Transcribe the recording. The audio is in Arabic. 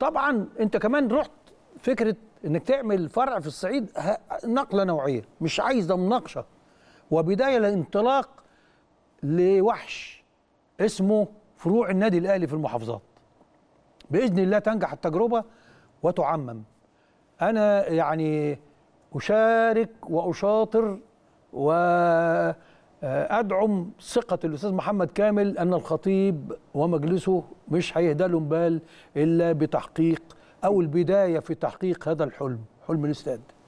طبعا انت كمان رحت فكره انك تعمل فرع في الصعيد نقله نوعيه مش عايزه مناقشه وبدايه لانطلاق لوحش اسمه فروع النادي الاهلي في المحافظات باذن الله تنجح التجربه وتعمم انا يعني اشارك واشاطر و آه، ادعم ثقه الاستاذ محمد كامل ان الخطيب ومجلسه مش هيهدلوا لهم بال الا بتحقيق او البدايه في تحقيق هذا الحلم حلم الاستاد